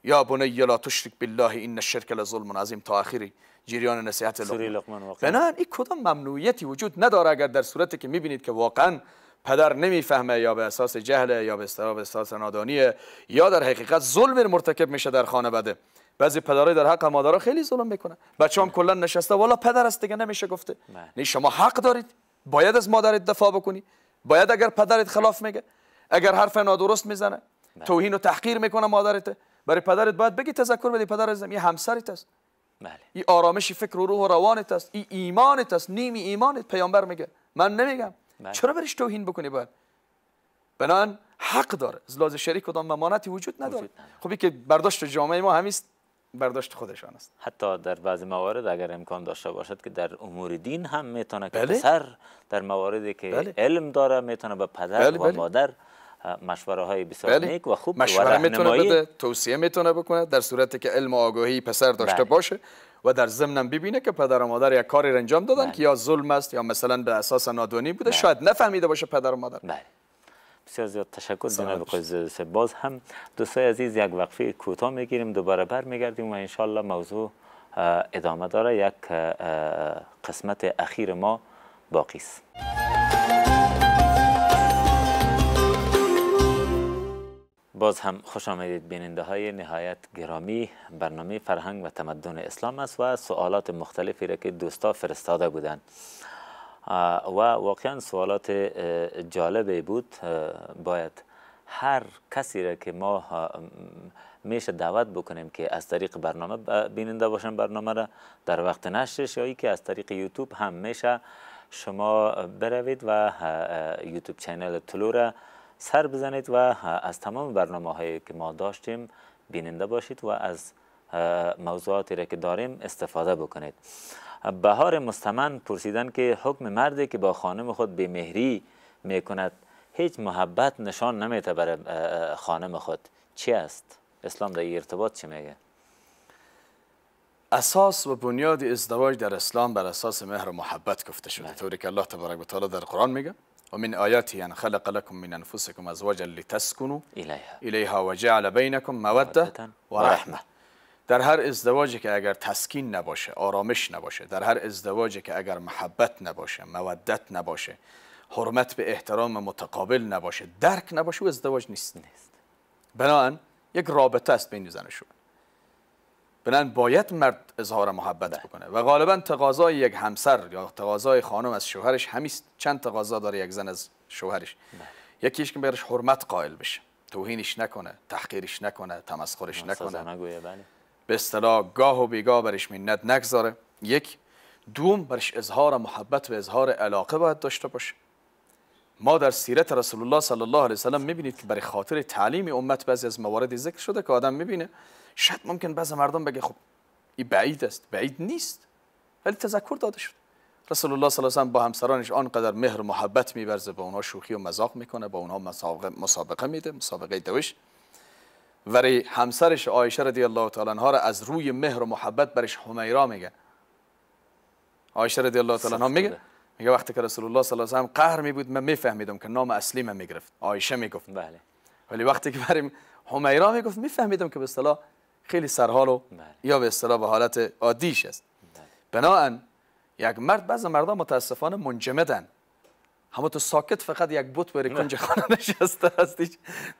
یا بنی لا تشرک بالله این شرک لظلم عظیم تا آخری جریان نصیحت لقمان بنان این کدام ممنوعیتی وجود نداره اگر در صورتی که میبینید که واقعا پدر نمیفهمه یا به اساس جهل یا به اساس نادانیه یا در حقیقت ظلم مرتکب میشه در خانه بده بعضی پدرای در حق مادرها خیلی ظلم میکنه بچه‌ام کلا نشسته والا پدر است دیگه نمیشه گفته بله. نه شما حق دارید باید از مادرت دفاع بکنی باید اگر پدرت خلاف میگه اگر حرف نادرست میزنه بله. توهین و تحقیر میکنه مادرت برای پدرت باید بگی تذکر بدی پدر عزیزم یه همسرت است بله. این آرامش فکر و روح و روانت است این ایمانت است نیم ایمانت پیامبر میگه من نمیگم بله. چرا برش توهین بکنی باید بنان حق داره از لحاظ شریک کدام ممانتی وجود نداره خب که برداشت جامعه ما همیست برداشت خودشان است حتی در بعضی موارد اگر امکان داشته باشد که در امور دین هم میتونه که بله. پسر در مواردی که بله. علم داره میتونه به پدر بله، و مادر مشوره های بسیار نیک و خوب مشوره میتونه بده توصیه میتونه بکنه در صورتی که علم و آگاهی پسر داشته باشه و در ضمنم ببینه که پدر و مادر یک کاری انجام دادن که یا ظلم است یا مثلا به اساس نادانی بوده شاید نفهمیده باشه پدر و مادر بسیار زیاد تشکر جناب باز هم دوستای عزیز یک وقفه کوتاه میگیریم دوباره برمیگردیم و انشالله موضوع ادامه داره یک قسمت اخیر ما باقی است باز هم خوش آمدید بیننده های نهایت گرامی برنامه فرهنگ و تمدن اسلام است و سوالات مختلفی را که دوستا فرستاده بودند و واقعا سوالات جالبی بود باید هر کسی را که ما میشه دعوت بکنیم که از طریق برنامه بیننده باشن برنامه را در وقت نشرش یا که از طریق یوتیوب هم میشه شما بروید و یوتیوب چینل طلو را سر بزنید و از تمام برنامه هایی که ما داشتیم بیننده باشید و از موضوعاتی را که داریم استفاده بکنید بهار مستمن پرسیدن که حکم مردی که با خانم خود بیمهری میکند هیچ محبت نشان نمیته بر خانم خود چی است؟ اسلام در ارتباط چی میگه؟ اساس و بنیاد ازدواج در اسلام بر اساس مهر و محبت گفته شده بله. طوری که الله تبارک و تعالی در قرآن میگه و من آیاتی ان خلق لکم من انفسکم ازواجا لتسکنو الیها و جعل بینکم موده و رحمت در هر ازدواجی که اگر تسکین نباشه آرامش نباشه در هر ازدواجی که اگر محبت نباشه مودت نباشه حرمت به احترام متقابل نباشه درک نباشه و ازدواج نیست نیست بنابراین یک رابطه است بین زن و شوهر بنابراین باید مرد اظهار محبت ده. بکنه و غالبا تقاضای یک همسر یا تقاضای خانم از شوهرش همیست چند تقاضا داره یک زن از شوهرش یکیش که بهش حرمت قائل بشه توهینش نکنه تحقیرش نکنه تمسخرش نکنه بله. به اصطلاح گاه و بیگاه برش منت نگذاره یک دوم برش اظهار محبت و اظهار علاقه باید داشته باشه ما در سیرت رسول الله صلی الله علیه وسلم میبینید که برای خاطر تعلیم امت بعضی از مواردی ذکر شده که آدم میبینه شاید ممکن بعض مردم بگه خب این بعید است بعید نیست ولی تذکر داده شد رسول الله صلی الله علیه وسلم با همسرانش آنقدر مهر محبت میبرزه با اونها شوخی و مذاق میکنه با اونها مسابقه میده مسابقه دوش ولی همسرش عایشه رضی الله تعالی ها را از روی مهر و محبت برش حمیرا میگه عایشه رضی الله تعالی عنها میگه میگه وقتی که رسول الله صلی الله علیه و قهر می بود من میفهمیدم که نام اصلی من میگرفت عایشه میگفت بله ولی وقتی که بریم حمیرا میگفت میفهمیدم که به اصطلاح خیلی سرحال و بله. یا به اصطلاح به حالت عادیش است بله. یک مرد بعض مردان متاسفانه منجمدن همه تو ساکت فقط یک بوت بری کنج خانه نشسته هستی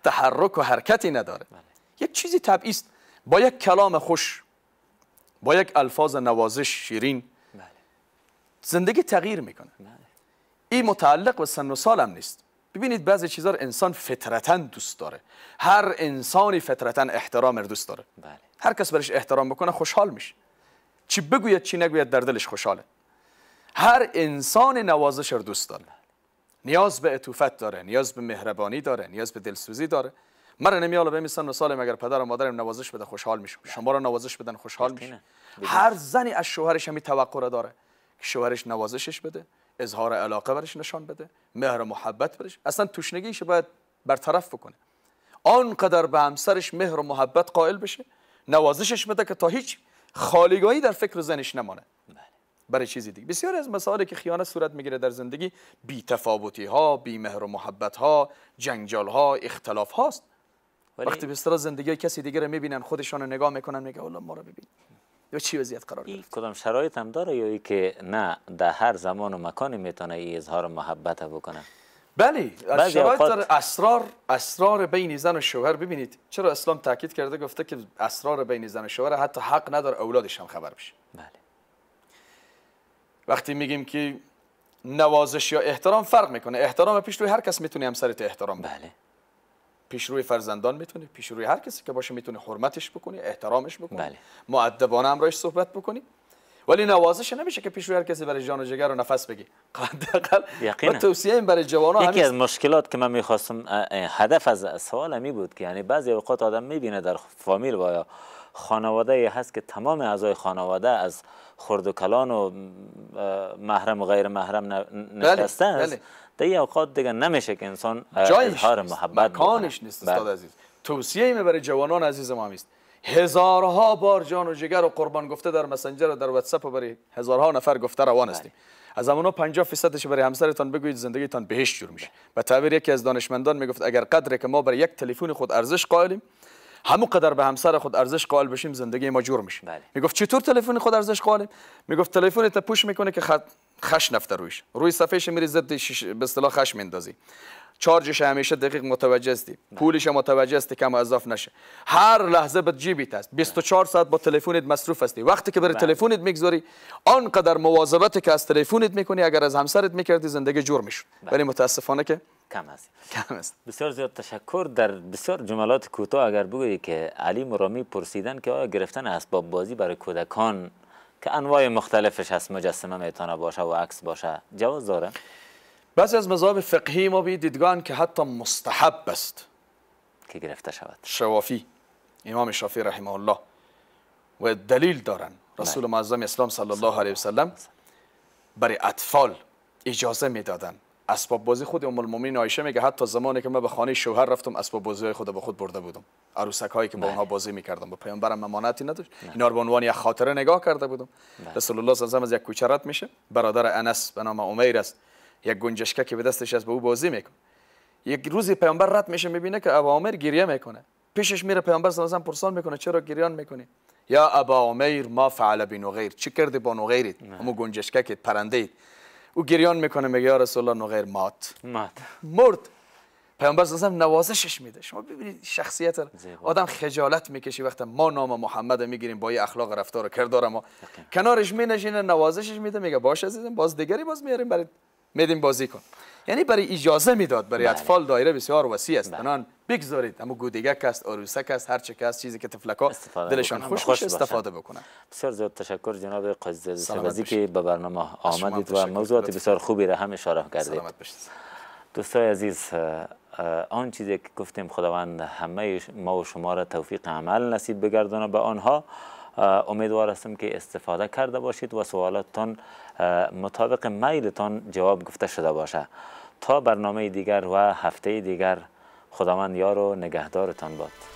تحرک و حرکتی نداره بله. یک چیزی طبیعی است با یک کلام خوش با یک الفاظ نوازش شیرین بله. زندگی تغییر میکنه بله. این متعلق به سن و سالم نیست ببینید بعضی چیزا رو انسان فطرتا دوست داره هر انسانی فطرتا احترام رو دوست داره بله. هر کس برش احترام بکنه خوشحال میشه چی بگوید چی نگوید در دلش خوشحاله هر انسان نوازش رو دوست داره نیاز به اطوفت داره نیاز به مهربانی داره نیاز به دلسوزی داره مرا و اگر پدر و مادرم نوازش بده خوشحال میشم شما را نوازش بدن خوشحال میشم هر زنی از شوهرش همی توقع را داره که شوهرش نوازشش بده اظهار علاقه برش نشان بده مهر و محبت برش اصلا توشنگیش باید برطرف بکنه آنقدر به همسرش مهر و محبت قائل بشه نوازشش بده که تا هیچ خالیگاهی در فکر زنش نمانه بله. برای چیزی دیگه بسیار از مسائلی که خیانت صورت میگیره در زندگی بی تفاوتی ها بی مهر و محبت ها جنجال ها اختلاف هاست وقتی به اصطلاح زندگی کسی دیگه رو میبینن خودشان رو نگاه میکنن میگه الله ما رو ببین یا چی وضعیت قرار گرفت کدام شرایط هم داره یا ای که نه در هر زمان و مکانی میتونه این اظهار محبت بکنه بله شرایط اسرار اسرار بین زن و شوهر ببینید چرا اسلام تاکید کرده گفته که اسرار بین زن و شوهر حتی حق نداره اولادش هم خبر بشه بله وقتی میگیم که نوازش یا احترام فرق میکنه احترام پیش روی هر کس میتونه همسرت احترام بله پیش روی فرزندان میتونی پیش روی هر کسی که باشه میتونی حرمتش بکنی احترامش بکنی بله. معدبانه صحبت بکنی ولی نوازش نمیشه که پیش روی هر کسی برای جان و جگر و نفس بگی حداقل یقینا توصیه این برای جوان یکی از مشکلات که من میخواستم هدف از سوال می بود که یعنی بعضی اوقات آدم میبینه در فامیل و خانواده هست که تمام اعضای خانواده از خرد و کلان و محرم و غیر محرم بله، نشستن در این اوقات دیگه نمیشه که انسان اظهار محبت مکانش نیست بله. استاد عزیز توصیه می برای جوانان عزیز ما است هزارها بار جان و جگر و قربان گفته در مسنجر و در واتساپ برای هزارها نفر گفته روان بله. هستیم از همونا 50 فیصدش برای همسرتان بگویید تان بهش جور میشه بله. به تعبیر یکی از دانشمندان میگفت اگر قدر که ما برای یک تلفن خود ارزش قائلیم همو قدر به همسر خود ارزش قائل بشیم زندگی ما جور میشه میگفت چطور تلفن خود ارزش قائلیم میگفت تلفن تا پوش میکنه که خط خش نفته رویش روی صفحهش میری ضد به اصطلاح خش میندازی چارجش همیشه دقیق متوجه هستی پولش متوجه هستی کم اضاف نشه هر لحظه به جیبیت هست 24 ساعت با تلفنت مصروف هستی وقتی که بر بله. تلفنت میگذاری آنقدر مواظبت که از تلفنت میکنی اگر از همسرت میکردی زندگی جور میشد بله. ولی متاسفانه که کم است کم است بسیار زیاد تشکر در بسیار جملات کوتاه اگر بگویی که علی مرامی پرسیدن که گرفتن اسباب بازی برای کودکان که انواع مختلفش هست مجسمه میتونه باشه و عکس باشه جواز داره بعضی از مذاهب فقهی ما به دیدگان که حتی مستحب است که گرفته شود شوافی امام شافی رحمه الله و دلیل دارن رسول معظم اسلام صلی الله علیه وسلم برای اطفال اجازه میدادن اسباب بازی خود ام المؤمنین عایشه میگه حتی زمانی که من به خانه شوهر رفتم اسباب بازی های خود با خود برده بودم عروسک هایی که با بله. اونها بازی میکردم با پیامبرم ممانعتی نداشت اینا رو به عنوان یک خاطره نگاه کرده بودم رسول الله صلی الله علیه از یک کوچه رد میشه برادر انس به نام امیر است یک گنجشکه که به دستش از به او بازی میکنه یک روزی پیامبر رد میشه میبینه که ابا عمر گریه میکنه پیشش میره پیامبر صلی الله علیه پرسان میکنه چرا گریان میکنی یا ابا عمر ما فعل بنو غیر چی کردی با نو غیرت همو گنجشکه پرنده او گریان میکنه میگه یا رسول الله نغیر مات مات مرد پیامبر صلی نوازشش میده شما ببینید شخصیت آدم خجالت میکشه وقتی ما نام محمد میگیریم با این اخلاق رفتار کردار ما کنارش مینشینه نوازشش میده میگه باش عزیزم باز دیگری باز میاریم برای میدیم بازی کن یعنی برای اجازه میداد برای بله. اطفال دایره بسیار وسیع است بله. بگذارید اما گودگک است آروسک است هر چه که چیزی که تفلکا دلشان خوش, بله. خوش استفاده بکنن بسیار زیاد تشکر جناب قاضی که به برنامه آمدید و موضوعات بسیار خوبی را هم اشاره کردید دوستای عزیز آن چیزی که گفتیم خداوند همه ما و شما را توفیق عمل نصیب بگردانه به آنها امیدوار هستم که استفاده کرده باشید و سوالاتتان مطابق میلتان جواب گفته شده باشه تا برنامه دیگر و هفته دیگر خداوند یار و نگهدارتان باد